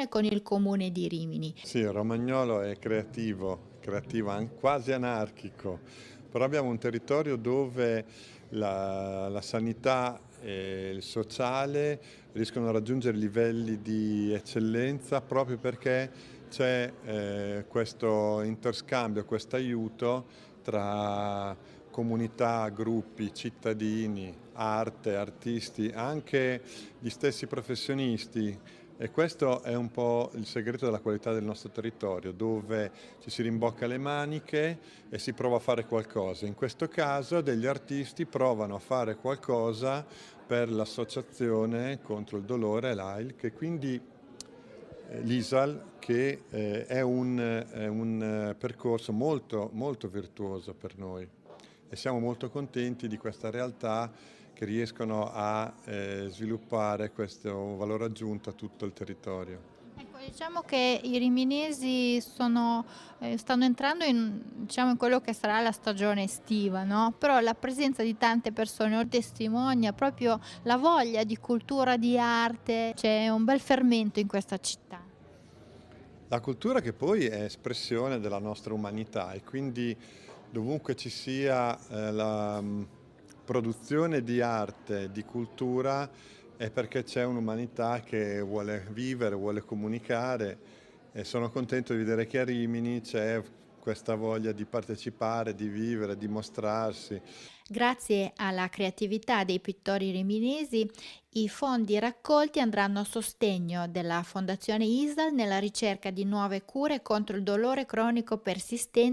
collaborazione con il comune di Rimini. Sì, Romagnolo è creativo, creativo quasi anarchico, però abbiamo un territorio dove la, la sanità e il sociale riescono a raggiungere livelli di eccellenza proprio perché c'è eh, questo interscambio, questo aiuto tra comunità, gruppi, cittadini, arte, artisti, anche gli stessi professionisti e questo è un po' il segreto della qualità del nostro territorio, dove ci si rimbocca le maniche e si prova a fare qualcosa. In questo caso degli artisti provano a fare qualcosa per l'associazione contro il dolore, l'AIL, che quindi eh, l'ISAL che eh, è, un, è un, eh, percorso molto, molto virtuoso per noi e siamo molto contenti di questa realtà che riescono a eh, sviluppare questo valore aggiunto a tutto il territorio. Ecco, diciamo che i riminesi sono, eh, stanno entrando in, diciamo, in, quello che sarà la stagione estiva, no? però la presenza di tante persone testimonia proprio la voglia di cultura, di arte, c'è un bel fermento in questa città. La cultura che poi è espressione della nostra umanità e quindi dovunque ci sia eh, la mm, produzione di arte, di cultura, è perché c'è un'umanità che vuole vivere, vuole comunicare e sono contento di vedere che a Rimini c'è questa voglia di partecipare, di vivere, di mostrarsi. Grazie alla creatività dei pittori riminesi, i fondi raccolti andranno a sostegno della Fondazione ISAL nella ricerca di nuove cure contro il dolore cronico persistente